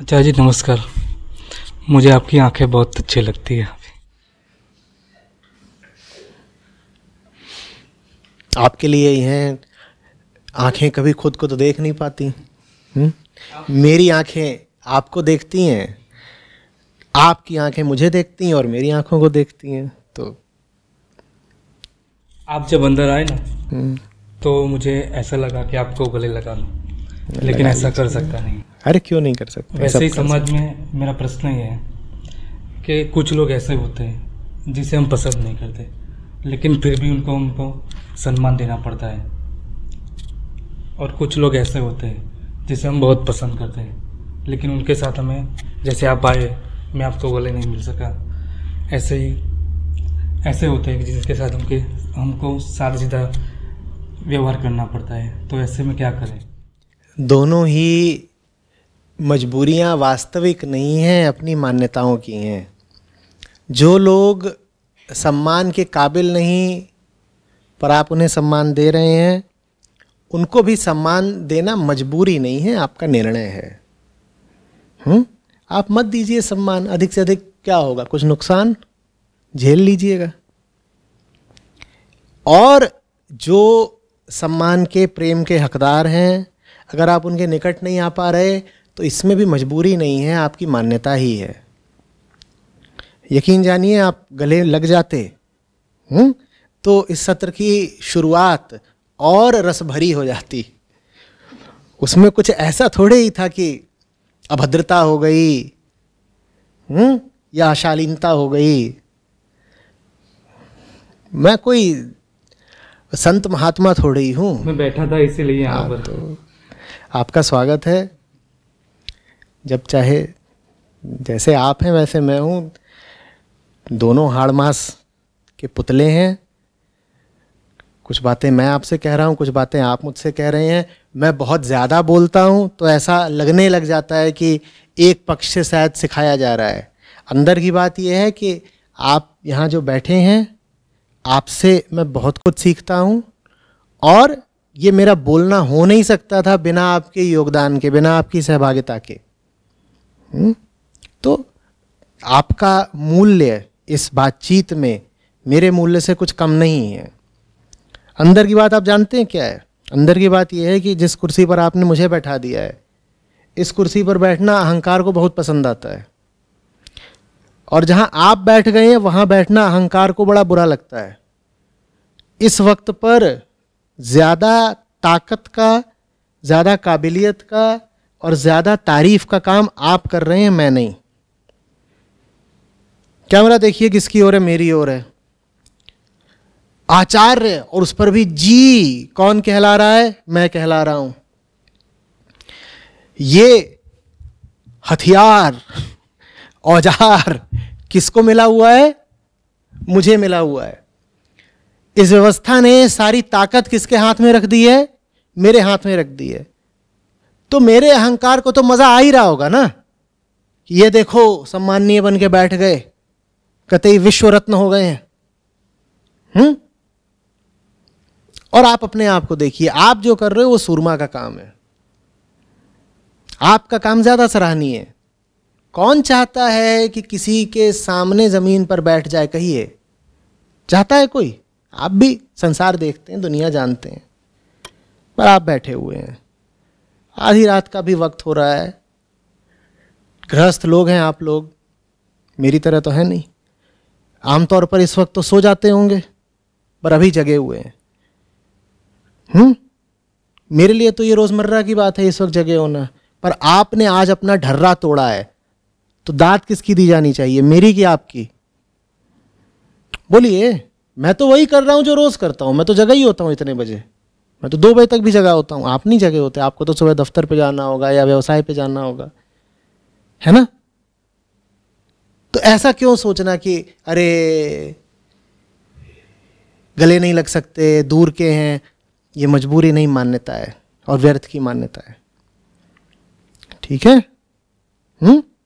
अच्छा जी नमस्कार मुझे आपकी आंखें बहुत अच्छी लगती है आपके लिए यह आंखें कभी खुद को तो देख नहीं पाती हुँ? हम्म? मेरी आंखें आपको देखती हैं आपकी आंखें मुझे देखती हैं और मेरी आंखों को देखती हैं तो आप जब अंदर आए ना हम्म। तो मुझे ऐसा लगा कि आपको गले लगा लो लेकिन लगा ऐसा कर सकता नहीं अरे क्यों नहीं कर सकते वैसे ही समाज में मेरा प्रश्न ये है कि कुछ लोग ऐसे होते हैं जिसे हम पसंद नहीं करते लेकिन फिर भी उनको उनको सम्मान देना पड़ता है और कुछ लोग ऐसे होते हैं जिसे हम बहुत पसंद करते हैं लेकिन उनके साथ हमें जैसे आप आए मैं आपको गले नहीं मिल सका ऐसे ही ऐसे होते हैं जिसके साथ हमके हमको सारजिदा व्यवहार करना पड़ता है तो ऐसे में क्या करें दोनों ही मजबूरियां वास्तविक नहीं हैं अपनी मान्यताओं की हैं जो लोग सम्मान के काबिल नहीं पर आप उन्हें सम्मान दे रहे हैं उनको भी सम्मान देना मजबूरी नहीं है आपका निर्णय है हुँ? आप मत दीजिए सम्मान अधिक से अधिक क्या होगा कुछ नुकसान झेल लीजिएगा और जो सम्मान के प्रेम के हकदार हैं अगर आप उनके निकट नहीं आ पा रहे तो इसमें भी मजबूरी नहीं है आपकी मान्यता ही है यकीन जानिए आप गले लग जाते हुँ? हम्म? तो इस सत्र की शुरुआत और रस भरी हो जाती उसमें कुछ ऐसा थोड़े ही था कि अभद्रता हो गई हुँ? हम्म? या अशालीनता हो गई मैं कोई संत महात्मा थोड़ी हूँ मैं बैठा था इसीलिए यहाँ हाँ पर तो आपका स्वागत है जब चाहे जैसे आप हैं वैसे मैं हूँ दोनों हाड़ मास के पुतले हैं कुछ बातें मैं आपसे कह रहा हूँ कुछ बातें आप मुझसे कह रहे हैं मैं बहुत ज़्यादा बोलता हूँ तो ऐसा लगने लग जाता है कि एक पक्ष से शायद सिखाया जा रहा है अंदर की बात यह है कि आप यहाँ जो बैठे हैं आपसे मैं बहुत कुछ सीखता हूँ और ये मेरा बोलना हो नहीं सकता था बिना आपके योगदान के बिना आपकी सहभागिता के हम्म? तो आपका मूल्य इस बातचीत में मेरे मूल्य से कुछ कम नहीं है अंदर की बात आप जानते हैं क्या है अंदर की बात यह है कि जिस कुर्सी पर आपने मुझे बैठा दिया है इस कुर्सी पर बैठना अहंकार को बहुत पसंद आता है और जहाँ आप बैठ गए हैं वहाँ बैठना अहंकार को बड़ा बुरा लगता है इस वक्त पर ज़्यादा ताकत का ज़्यादा काबिलियत का और ज़्यादा तारीफ का काम आप कर रहे हैं मैं नहीं कैमरा देखिए किसकी ओर है मेरी ओर है आचार्य और उस पर भी जी कौन कहला रहा है मैं कहला रहा हूं ये हथियार औजार किसको मिला हुआ है मुझे मिला हुआ है इस व्यवस्था ने सारी ताकत किसके हाथ में रख दी है मेरे हाथ में रख दी है तो मेरे अहंकार को तो मज़ा आ ही रहा होगा ना ये देखो सम्माननीय बन के बैठ गए कतई विश्व रत्न हो गए हैं हम्म और आप अपने आप को देखिए आप जो कर रहे हो वो सूरमा का काम है आपका काम ज़्यादा सराहनीय है कौन चाहता है कि किसी के सामने ज़मीन पर बैठ जाए कहिए चाहता है कोई आप भी संसार देखते हैं दुनिया जानते हैं पर आप बैठे हुए हैं आधी रात का भी वक्त हो रहा है गृहस्थ लोग हैं आप लोग मेरी तरह तो है नहीं आमतौर पर इस वक्त तो सो जाते होंगे पर अभी जगे हुए हैं हम्म मेरे लिए तो ये रोज़मर्रा की बात है इस वक्त जगे होना पर आपने आज अपना ढर्रा तोड़ा है तो दांत किसकी दी जानी चाहिए मेरी कि आपकी बोलिए मैं तो वही कर रहा हूँ जो रोज़ करता हूँ मैं तो जगह ही होता हूँ इतने बजे मैं तो दो बजे तक भी जगा होता हूँ आप नहीं जगे होते आपको तो सुबह दफ्तर पे जाना होगा या व्यवसाय पे जाना होगा है ना तो ऐसा क्यों सोचना कि अरे गले नहीं लग सकते दूर के हैं ये मजबूरी नहीं मान्यता है और व्यर्थ की मान्यता है ठीक है हम्म